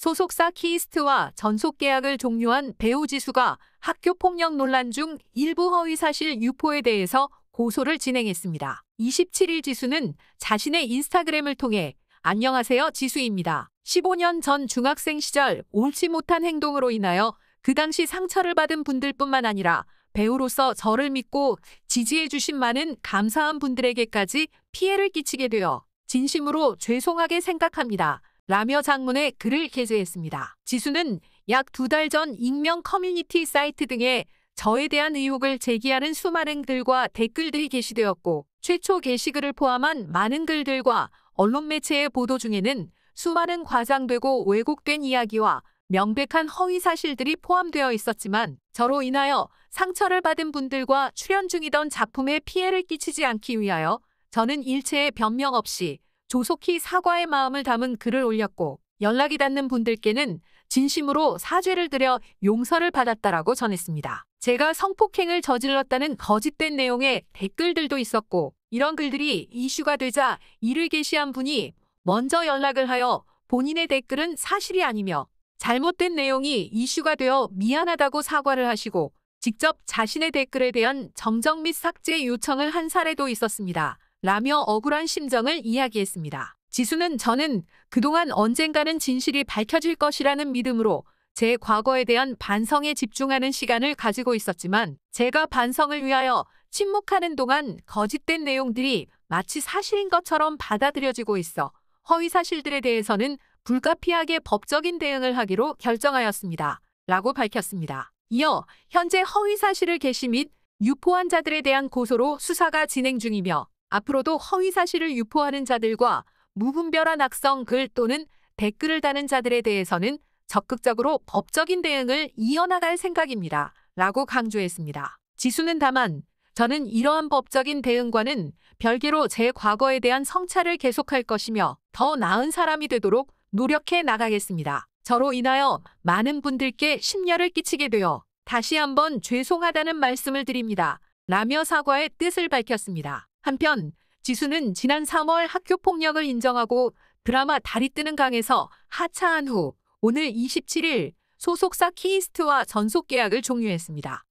소속사 키이스트와 전속계약을 종료한 배우 지수가 학교폭력 논란 중 일부 허위사실 유포에 대해서 고소를 진행했습니다. 27일 지수는 자신의 인스타그램을 통해 안녕하세요 지수입니다. 15년 전 중학생 시절 옳지 못한 행동으로 인하여 그 당시 상처를 받은 분들뿐만 아니라 배우로서 저를 믿고 지지해 주신 많은 감사한 분들에게까지 피해를 끼치게 되어 진심으로 죄송하게 생각합니다. 라며 장문의 글을 게재했습니다. 지수는 약 두 달 전 익명 커뮤니티 사이트 등에 저에 대한 의혹을 제기하는 수많은 글과 댓글들이 게시되었고 최초 게시글을 포함한 많은 글들과 언론 매체의 보도 중에는 수많은 과장되고 왜곡된 이야기와 명백한 허위 사실들이 포함되어 있었지만 저로 인하여 상처를 받은 분들과 출연 중이던 작품에 피해를 끼치지 않기 위하여 저는 일체의 변명 없이 조속히 사과의 마음을 담은 글을 올렸고 연락이 닿는 분들께는 진심으로 사죄를 드려 용서를 받았다라고 전했습니다. 제가 성폭행을 저질렀다는 거짓된 내용의 댓글들도 있었고 이런 글들이 이슈가 되자 이를 게시한 분이 먼저 연락을 하여 본인의 댓글은 사실이 아니며 잘못된 내용이 이슈가 되어 미안하다고 사과를 하시고 직접 자신의 댓글에 대한 정정 및 삭제 요청을 한 사례도 있었습니다. 라며 억울한 심정을 이야기했습니다. 지수는 저는 그동안 언젠가는 진실이 밝혀질 것이라는 믿음으로 제 과거에 대한 반성에 집중하는 시간을 가지고 있었지만 제가 반성을 위하여 침묵하는 동안 거짓된 내용들이 마치 사실인 것처럼 받아들여지고 있어 허위 사실들에 대해서는 불가피하게 법적인 대응을 하기로 결정하였습니다. 라고 밝혔습니다. 이어 현재 허위 사실을 개시및 유포 한자들에 대한 고소로 수사가 진행 중이며 앞으로도 허위 사실을 유포하는 자들과 무분별한 악성 글 또는 댓글을 다는 자들에 대해서는 적극적으로 법적인 대응을 이어나갈 생각입니다. 라고 강조했습니다. 지수는 다만 저는 이러한 법적인 대응과는 별개로 제 과거에 대한 성찰을 계속할 것이며 더 나은 사람이 되도록 노력해 나가겠습니다. 저로 인하여 많은 분들께 심려를 끼치게 되어 다시 한번 죄송하다는 말씀을 드립니다. 라며 사과의 뜻을 밝혔습니다. 한편 지수는 지난 3월 학교 폭력을 인정하고 드라마 다리 뜨는 강에서 하차한 후 오늘 27일 소속사 키이스트와 전속 계약을 종료했습니다.